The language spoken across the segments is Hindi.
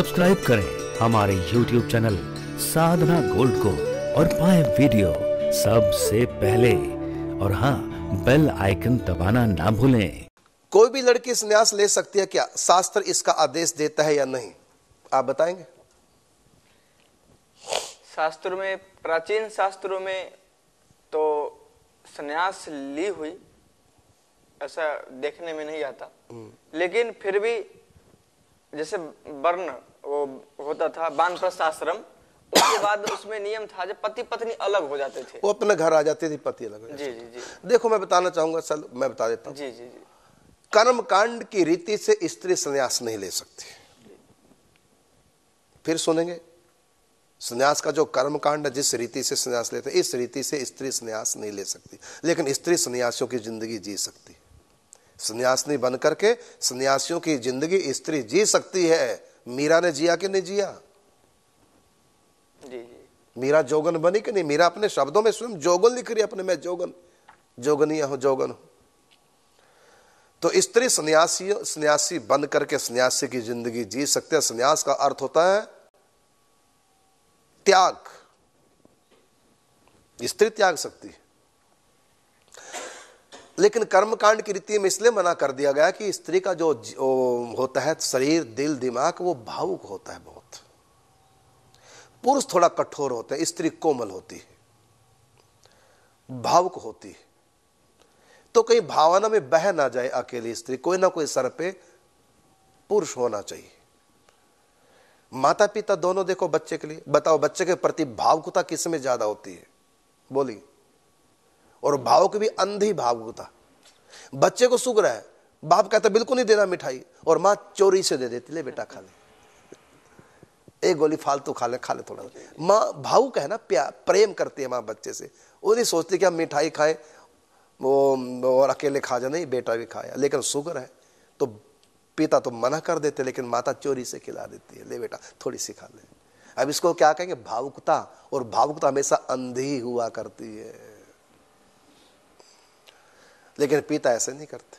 सब्सक्राइब करें हमारे यूट्यूब चैनल साधना गोल्ड को और पाए वीडियो सबसे पहले और हाँ बेल आइकन दबाना ना भूलें कोई भी लड़की संन्यास ले सकती है क्या शास्त्र इसका आदेश देता है या नहीं आप बताएंगे शास्त्र में प्राचीन शास्त्रों में तो संन्यास ली हुई ऐसा देखने में नहीं आता हम्म। लेकिन फिर भी जैसे वर्ण वो होता था बानप्रस्थ आश्रम उसके बाद उसमें नियम था जब पति पत्नी अलग हो जाते थे वो अपने घर आ जाते थे पति अलग जी जी जी देखो मैं बताना चाहूंगा सर मैं बता देता हूँ जी जी जी कर्म कांड की रीति से स्त्री संन्यास नहीं ले सकती फिर सुनेंगे संन्यास का जो कर्म कांड है जिस रीति से संन्यास लेते हैं इस रीति से स्त्री संन्यास नहीं ले सकती लेकिन स्त्री संन्यासियों की जिंदगी जी सकती है संन्यासिनी बन करके संन्यासियों की जिंदगी स्त्री जी सकती है मीरा ने जिया कि नहीं जिया जी जी मीरा जोगन बनी कि नहीं मीरा अपने शब्दों में स्वयं जोगन लिख रही अपने मैं जोगन जोगनिया हूं जोगन हूं तो स्त्री सन्यासी सन्यासी बन करके सन्यासी की जिंदगी जी सकते हैं सन्यास का अर्थ होता है त्याग स्त्री त्याग सकती है लेकिन कर्मकांड की रीति में इसलिए मना कर दिया गया कि स्त्री का जो, होता है शरीर दिल दिमाग वो भावुक होता है बहुत पुरुष थोड़ा कठोर होता है स्त्री कोमल होती है भावुक होती है तो कहीं भावना में बह ना जाए अकेली स्त्री कोई ना कोई सर पे पुरुष होना चाहिए माता पिता दोनों देखो बच्चे के लिए बताओ बच्चे के प्रति भावुकता किस में ज्यादा होती है बोली और भावुक भी अंधी भावुकता बच्चे को सुख रहा है बाप कहता बिल्कुल नहीं देना मिठाई और माँ चोरी से दे देती ले बेटा खा ले एक गोली फालतू खा ले खा ले थोड़ा माँ भावुक है ना प्या प्रेम करती है माँ बच्चे से वो नहीं सोचती कि हम मिठाई खाएं वो और अकेले खा जाए नहीं बेटा भी खाया लेकिन शुगर है तो पिता तो मना कर देते लेकिन माता चोरी से खिला देती है ले बेटा थोड़ी सी खा ले अब इसको क्या कहेंगे भावुकता और भावुकता हमेशा अंधी हुआ करती है लेकिन पिता ऐसे नहीं करते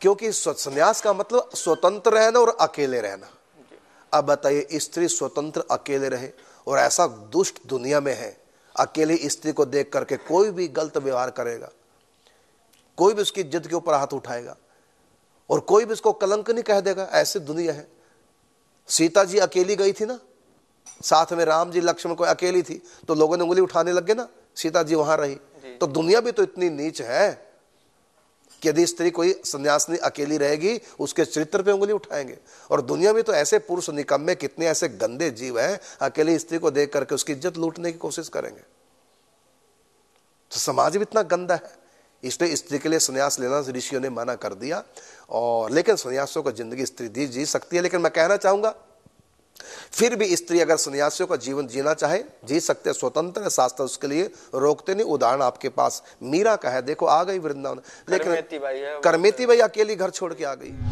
क्योंकि संन्यास का मतलब स्वतंत्र रहना और अकेले रहना अब बताइए स्त्री स्वतंत्र अकेले रहे और ऐसा दुष्ट दुनिया में है अकेली स्त्री को देख करके कोई भी गलत व्यवहार करेगा कोई भी उसकी जिद के ऊपर हाथ उठाएगा और कोई भी उसको कलंक नहीं कह देगा ऐसी दुनिया है सीता जी अकेली गई थी ना साथ में राम जी लक्ष्मण को अकेली थी तो लोगों ने उंगली उठाने लग गए ना सीता जी वहां रही तो दुनिया भी तो इतनी नीच है कि यदि स्त्री कोई सन्यासिनी अकेली रहेगी उसके चरित्र पे उंगली उठाएंगे और दुनिया में तो ऐसे पुरुष निकम्मे कितने ऐसे गंदे जीव हैं अकेली स्त्री को देख करके उसकी इज्जत लूटने की कोशिश करेंगे तो समाज भी इतना गंदा है इसलिए स्त्री के लिए संन्यास लेना ऋषियों ने मना कर दिया और लेकिन संन्यासों को जिंदगी स्त्री दी जी सकती है लेकिन मैं कहना चाहूंगा फिर भी स्त्री अगर सन्यासियों का जीवन जीना चाहे जी सकते स्वतंत्र है शास्त्र उसके लिए रोकते नहीं उदाहरण आपके पास मीरा का है देखो आ गई वृंदावन लेकिन कर्मेती भाई अकेली घर छोड़ के आ गई